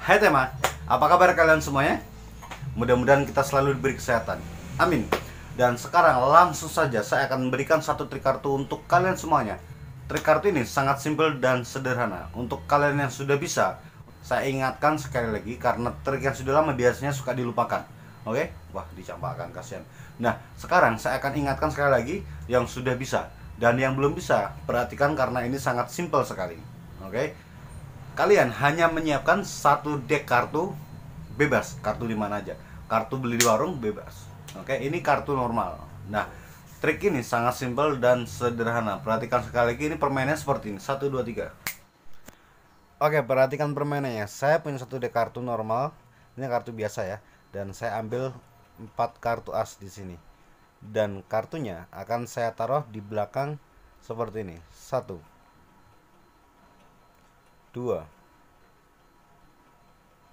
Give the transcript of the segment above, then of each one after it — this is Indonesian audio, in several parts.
Hai tema, apa kabar kalian semuanya? Mudah-mudahan kita selalu diberi kesehatan. Amin. Dan sekarang langsung saja saya akan memberikan satu trik kartu untuk kalian semuanya. Trik kartu ini sangat simpel dan sederhana. Untuk kalian yang sudah bisa, saya ingatkan sekali lagi karena trik yang sudah lama biasanya suka dilupakan. Oke? Wah, dicampakkan kasihan. Nah, sekarang saya akan ingatkan sekali lagi yang sudah bisa dan yang belum bisa, perhatikan karena ini sangat simpel sekali. Oke? kalian hanya menyiapkan satu deck kartu bebas kartu di mana aja kartu beli di warung bebas oke ini kartu normal nah trik ini sangat simpel dan sederhana perhatikan sekali lagi ini permainnya seperti ini satu dua tiga oke perhatikan permainannya saya punya satu deck kartu normal ini kartu biasa ya dan saya ambil empat kartu as di sini dan kartunya akan saya taruh di belakang seperti ini satu dua,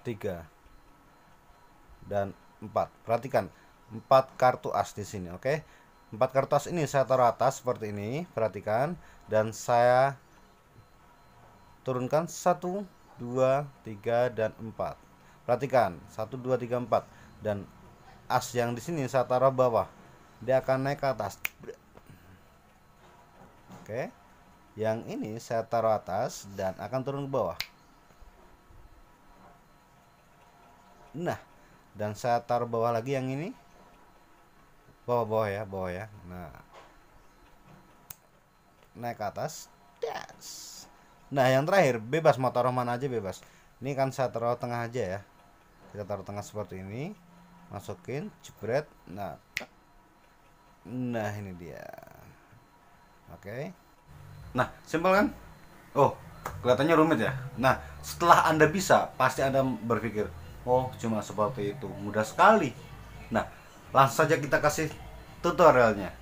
tiga, dan empat. Perhatikan empat kartu as di sini, oke? Okay? Empat kartu as ini saya taruh atas seperti ini, perhatikan, dan saya turunkan satu, dua, tiga, dan empat. Perhatikan satu, dua, tiga, empat, dan as yang di sini saya taruh bawah, dia akan naik ke atas. Oke. Okay? Yang ini saya taruh atas dan akan turun ke bawah. Nah, dan saya taruh bawah lagi yang ini. Bawah-bawah ya, bawah ya. Nah. Naik ke atas. Das. Nah, yang terakhir bebas mau taruh mana aja bebas. Ini kan saya taruh tengah aja ya. Kita taruh tengah seperti ini. Masukin, jebret. Nah. Nah, ini dia. Oke. Okay. Nah, simpel kan? Oh, kelihatannya rumit ya. Nah, setelah Anda bisa, pasti Anda berpikir, oh cuma seperti itu, mudah sekali. Nah, langsung saja kita kasih tutorialnya.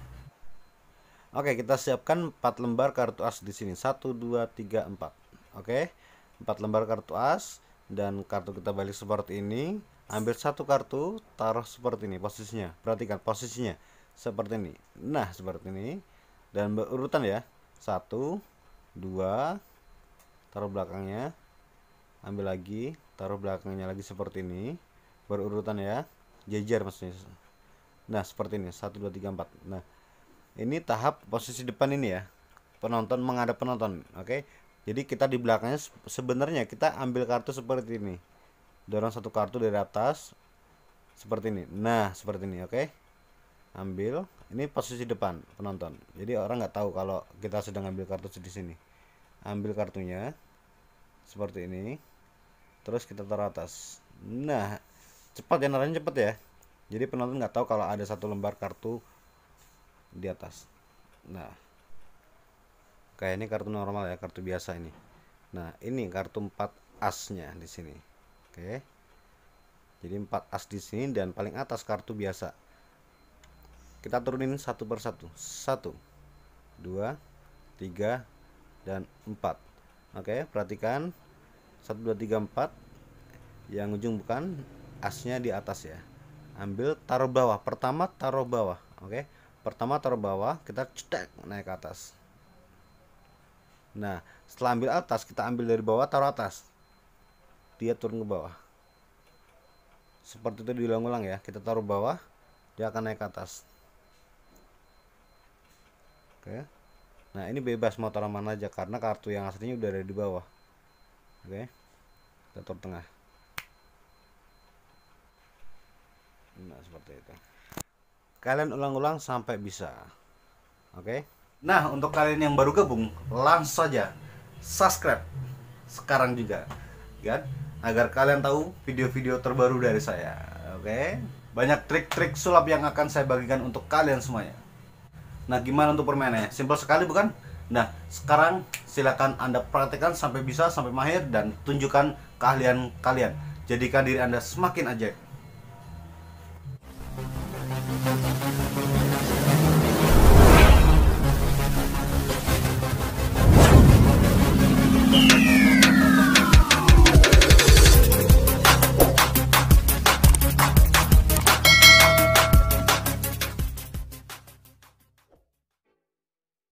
Oke, kita siapkan 4 lembar kartu as di sini. 1 2 3 4. Oke. 4 lembar kartu as dan kartu kita balik seperti ini. Ambil satu kartu, taruh seperti ini posisinya. Perhatikan posisinya seperti ini. Nah, seperti ini dan berurutan ya satu dua taruh belakangnya ambil lagi taruh belakangnya lagi seperti ini berurutan ya jejer maksudnya nah seperti ini satu dua tiga empat nah ini tahap posisi depan ini ya penonton menghadap penonton oke okay? jadi kita di belakangnya sebenarnya kita ambil kartu seperti ini dorong satu kartu dari atas seperti ini nah seperti ini oke okay? ambil ini posisi depan penonton jadi orang nggak tahu kalau kita sedang ambil kartu di sini ambil kartunya seperti ini terus kita taruh atas nah cepat ya naranya cepat ya jadi penonton nggak tahu kalau ada satu lembar kartu di atas nah kayak ini kartu normal ya kartu biasa ini nah ini kartu 4 asnya di sini oke jadi 4 as di sini dan paling atas kartu biasa kita turunin satu persatu satu dua tiga dan empat oke perhatikan satu dua tiga empat yang ujung bukan asnya di atas ya ambil taruh bawah pertama taruh bawah oke pertama taruh bawah kita cetek naik ke atas nah setelah ambil atas kita ambil dari bawah taruh atas dia turun ke bawah seperti itu diulang-ulang ya kita taruh bawah dia akan naik ke atas Oke. Nah, ini bebas mau taruh mana aja karena kartu yang aslinya udah ada di bawah. Oke. Kita tengah. Nah, seperti itu. Kalian ulang-ulang sampai bisa. Oke. Nah, untuk kalian yang baru gabung, langsung saja subscribe sekarang juga. Kan? Agar kalian tahu video-video terbaru dari saya. Oke. Banyak trik-trik sulap yang akan saya bagikan untuk kalian semuanya. Nah, gimana untuk permainannya? Simpel sekali bukan? Nah, sekarang silakan Anda praktekkan sampai bisa, sampai mahir dan tunjukkan keahlian kalian. Jadikan diri Anda semakin ajaib.